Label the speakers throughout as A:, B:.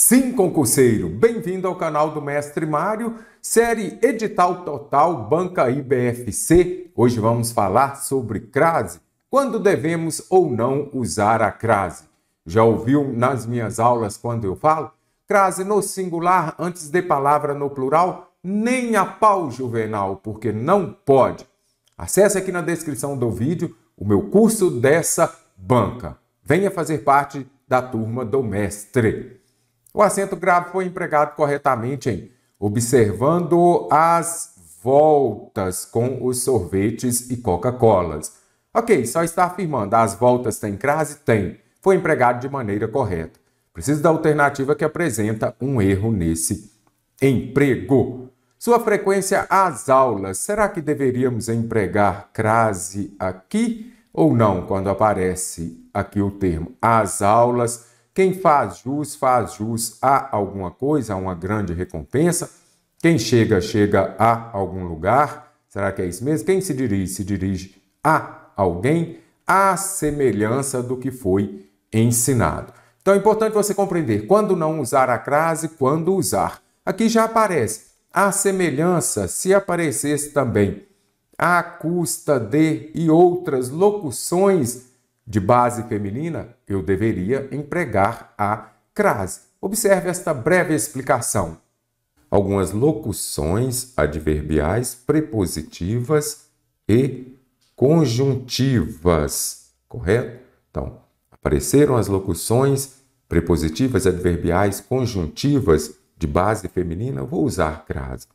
A: Sim, concurseiro, bem-vindo ao canal do Mestre Mário, série Edital Total Banca IBFC. Hoje vamos falar sobre crase, quando devemos ou não usar a crase. Já ouviu nas minhas aulas quando eu falo? Crase no singular antes de palavra no plural? Nem a pau, Juvenal, porque não pode. Acesse aqui na descrição do vídeo o meu curso dessa banca. Venha fazer parte da turma do Mestre. O acento grave foi empregado corretamente em observando as voltas com os sorvetes e Coca-Colas. Ok, só está afirmando as voltas tem crase? Tem. Foi empregado de maneira correta. Preciso da alternativa que apresenta um erro nesse emprego. Sua frequência às aulas. Será que deveríamos empregar crase aqui ou não quando aparece aqui o termo às aulas? Quem faz jus, faz jus a alguma coisa, a uma grande recompensa. Quem chega, chega a algum lugar. Será que é isso mesmo? Quem se dirige, se dirige a alguém, à semelhança do que foi ensinado. Então é importante você compreender quando não usar a crase, quando usar. Aqui já aparece a semelhança, se aparecesse também à custa de e outras locuções de base feminina, eu deveria empregar a crase. Observe esta breve explicação. Algumas locuções adverbiais prepositivas e conjuntivas, correto? Então, apareceram as locuções prepositivas adverbiais conjuntivas de base feminina, vou usar crase.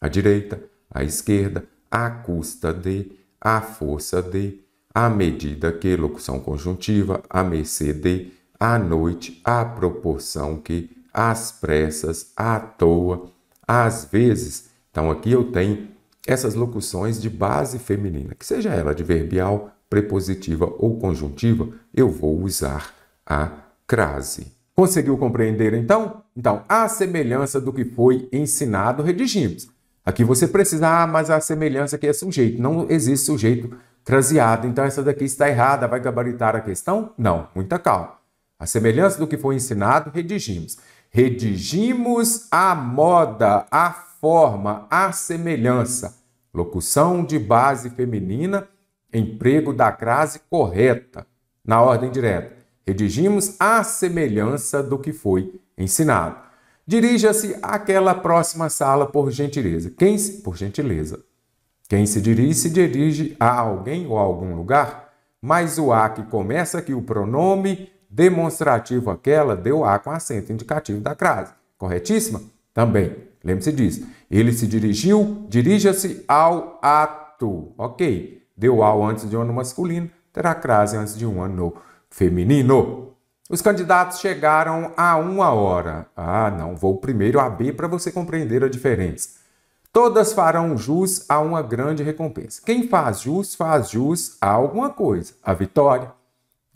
A: À direita, à esquerda, à custa de, à força de, à medida que, locução conjuntiva, à mercê de, à noite, à proporção que, às pressas, à toa, às vezes. Então aqui eu tenho essas locuções de base feminina, que seja ela de verbial, prepositiva ou conjuntiva, eu vou usar a crase. Conseguiu compreender então? Então, a semelhança do que foi ensinado, redigimos. Aqui você precisa, ah, mas a semelhança que é sujeito. Não existe sujeito fraseado. Então, essa daqui está errada, vai gabaritar a questão? Não, muita calma. A semelhança do que foi ensinado, redigimos. Redigimos a moda, a forma, a semelhança. Locução de base feminina, emprego da crase correta, na ordem direta. Redigimos a semelhança do que foi ensinado. Dirija-se àquela próxima sala, por gentileza. Quem, por gentileza, quem se dirige, se dirige a alguém ou a algum lugar, mas o a que começa aqui, o pronome demonstrativo aquela, deu a com acento indicativo da crase. Corretíssima? Também. Lembre-se disso. Ele se dirigiu, dirija-se ao ato. Ok. Deu ao antes de um ano masculino, terá crase antes de um ano feminino. Os candidatos chegaram a uma hora. Ah, não, vou primeiro a B para você compreender a diferença. Todas farão jus a uma grande recompensa. Quem faz jus, faz jus a alguma coisa. A vitória,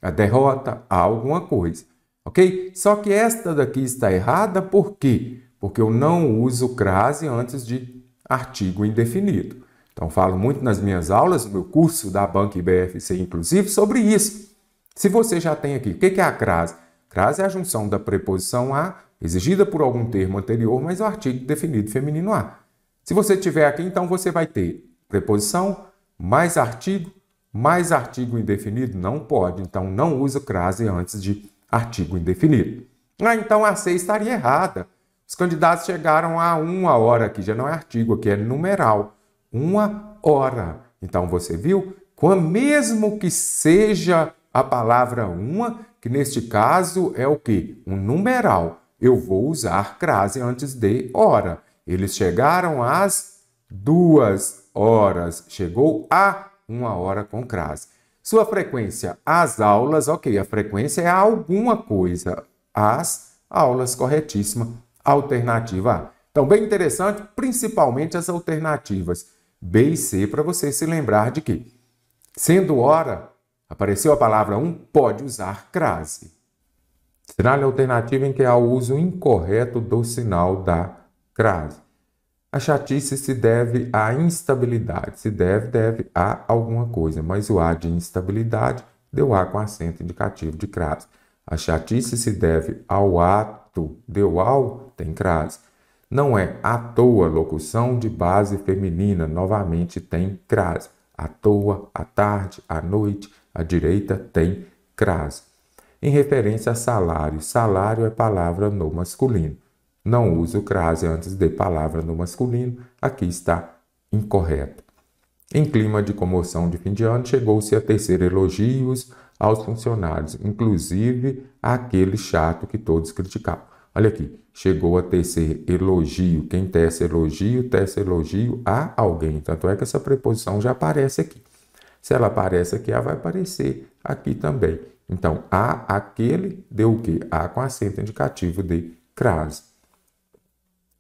A: a derrota, a alguma coisa. Ok? Só que esta daqui está errada por quê? Porque eu não uso crase antes de artigo indefinido. Então, falo muito nas minhas aulas, no meu curso da Banca IBFC, inclusive, sobre isso. Se você já tem aqui, o que é a crase? Crase é a junção da preposição a, exigida por algum termo anterior, mais o artigo definido feminino a. Se você tiver aqui, então você vai ter preposição, mais artigo, mais artigo indefinido. Não pode, então não usa crase antes de artigo indefinido. Ah, então a C estaria errada. Os candidatos chegaram a uma hora, que já não é artigo, aqui é numeral. Uma hora. Então você viu? Quando, mesmo que seja a palavra uma, que neste caso é o que? Um numeral. Eu vou usar crase antes de hora. Eles chegaram às duas horas. Chegou a uma hora com crase. Sua frequência às aulas, ok, a frequência é alguma coisa. As aulas, corretíssima. Alternativa A. Então, bem interessante, principalmente as alternativas B e C, para você se lembrar de que, sendo hora, apareceu a palavra um, pode usar crase. Sinal alternativo em que há o uso incorreto do sinal da crase A chatice se deve à instabilidade, se deve, deve a alguma coisa, mas o A de instabilidade deu A com acento indicativo de crase. A chatice se deve ao ato, deu ao, tem crase. Não é à toa, locução de base feminina, novamente tem crase. À toa, à tarde, à noite, à direita tem crase. Em referência a salário, salário é palavra no masculino não use o crase antes de palavra no masculino, aqui está incorreto. Em clima de comoção de fim de ano, chegou-se a tecer elogios aos funcionários, inclusive àquele chato que todos criticavam. Olha aqui, chegou a tecer elogio. Quem tece elogio, tece elogio a alguém. Tanto é que essa preposição já aparece aqui. Se ela aparece aqui, ela vai aparecer aqui também. Então, a aquele deu o quê? A com acento indicativo de crase.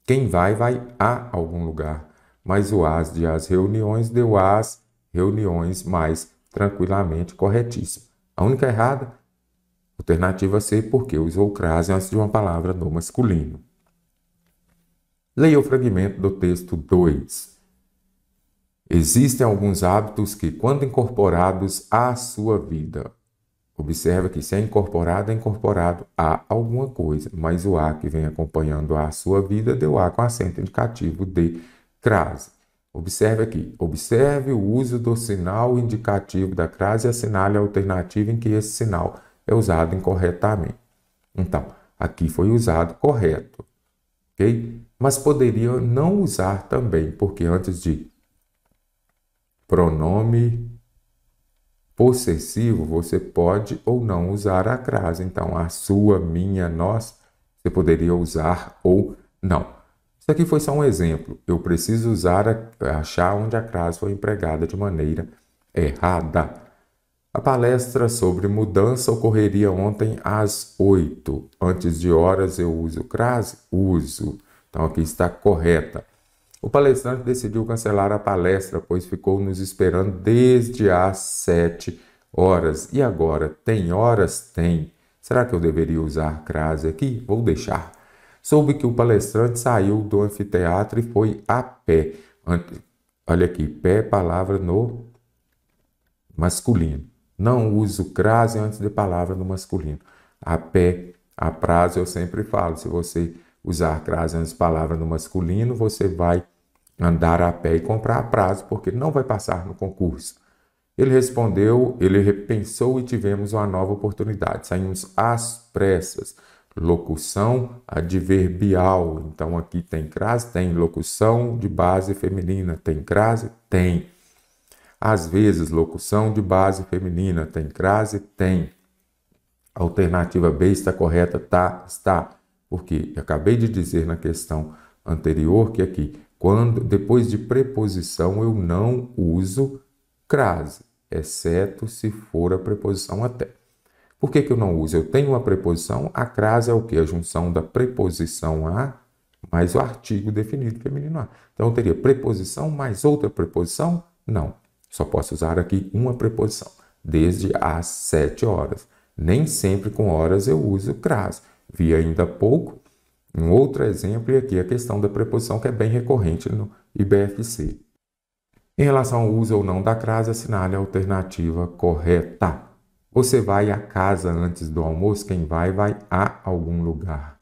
A: Quem vai, vai a algum lugar. Mas o as de as reuniões deu as reuniões mais tranquilamente corretíssimo. A única errada, alternativa C, porque usou crase antes de uma palavra no masculino. Leia o fragmento do texto 2. Existem alguns hábitos que, quando incorporados à sua vida Observa que se é incorporado, é incorporado a alguma coisa, mas o A que vem acompanhando a sua vida deu A com acento indicativo de crase. Observe aqui. Observe o uso do sinal indicativo da crase e assinale a alternativa em que esse sinal é usado incorretamente. Então, aqui foi usado correto, ok? Mas poderia não usar também, porque antes de pronome possessivo, você pode ou não usar a crase. Então, a sua, minha, nós, você poderia usar ou não. Isso aqui foi só um exemplo. Eu preciso usar a, achar onde a crase foi empregada de maneira errada. A palestra sobre mudança ocorreria ontem às 8. Antes de horas eu uso crase? Uso. Então aqui está correta. O palestrante decidiu cancelar a palestra, pois ficou nos esperando desde as sete horas. E agora? Tem horas? Tem. Será que eu deveria usar crase aqui? Vou deixar. Soube que o palestrante saiu do anfiteatro e foi a pé. Olha aqui, pé, palavra no masculino. Não uso crase antes de palavra no masculino. A pé, a prazo, eu sempre falo. Se você usar as palavras no masculino, você vai andar a pé e comprar a prazo, porque não vai passar no concurso. Ele respondeu, ele repensou e tivemos uma nova oportunidade. Saímos às pressas. Locução adverbial. Então aqui tem crase, tem locução de base feminina, tem crase, tem. Às vezes, locução de base feminina, tem crase, tem. A alternativa B está correta, tá, está. Porque eu acabei de dizer na questão anterior que aqui, quando depois de preposição eu não uso crase, exceto se for a preposição até. Por que, que eu não uso? Eu tenho uma preposição, a crase é o que? A junção da preposição a mais o artigo definido feminino a. Então eu teria preposição mais outra preposição? Não. Só posso usar aqui uma preposição, desde às sete horas. Nem sempre com horas eu uso crase vi ainda há pouco. Um outro exemplo é aqui a questão da preposição que é bem recorrente no IBFC. Em relação ao uso ou não da crase assinale a alternativa correta. Você vai à casa antes do almoço? Quem vai, vai a algum lugar.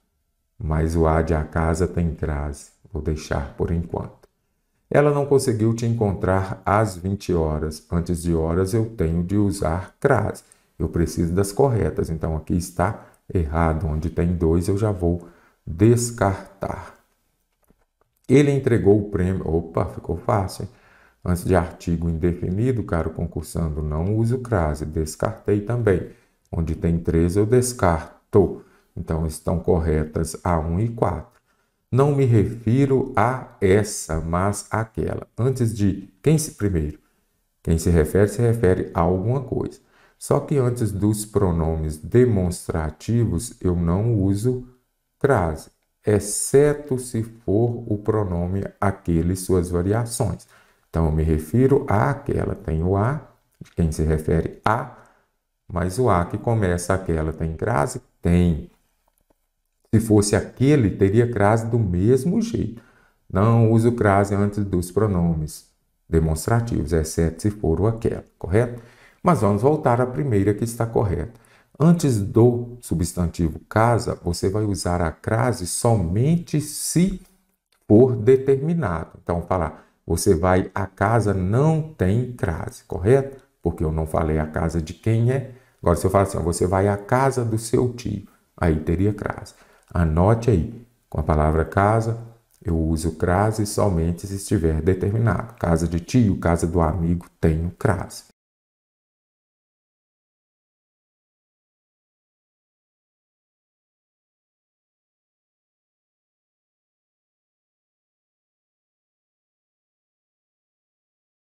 A: Mas o a de a casa tem crase. Vou deixar por enquanto. Ela não conseguiu te encontrar às 20 horas. Antes de horas eu tenho de usar crase. Eu preciso das corretas. Então aqui está errado, onde tem dois, eu já vou descartar. Ele entregou o prêmio. Opa, ficou fácil. Hein? Antes de artigo indefinido, caro concursando, não uso crase. Descartei também. Onde tem três, eu descarto. Então estão corretas a 1 e 4. Não me refiro a essa, mas àquela. Antes de quem se primeiro? Quem se refere, se refere a alguma coisa. Só que antes dos pronomes demonstrativos eu não uso crase, exceto se for o pronome aquele e suas variações. Então eu me refiro àquela, tem o a, quem se refere a, mas o a que começa aquela tem crase? Tem. Se fosse aquele, teria crase do mesmo jeito. Não uso crase antes dos pronomes demonstrativos, exceto se for o aquela, correto? Mas vamos voltar à primeira que está correta. Antes do substantivo casa, você vai usar a crase somente se for determinado. Então, falar, você vai, à casa não tem crase, correto? Porque eu não falei a casa de quem é. Agora, se eu falar assim, você vai à casa do seu tio, aí teria crase. Anote aí, com a palavra casa, eu uso crase somente se estiver determinado. Casa de tio, casa do amigo, tenho crase.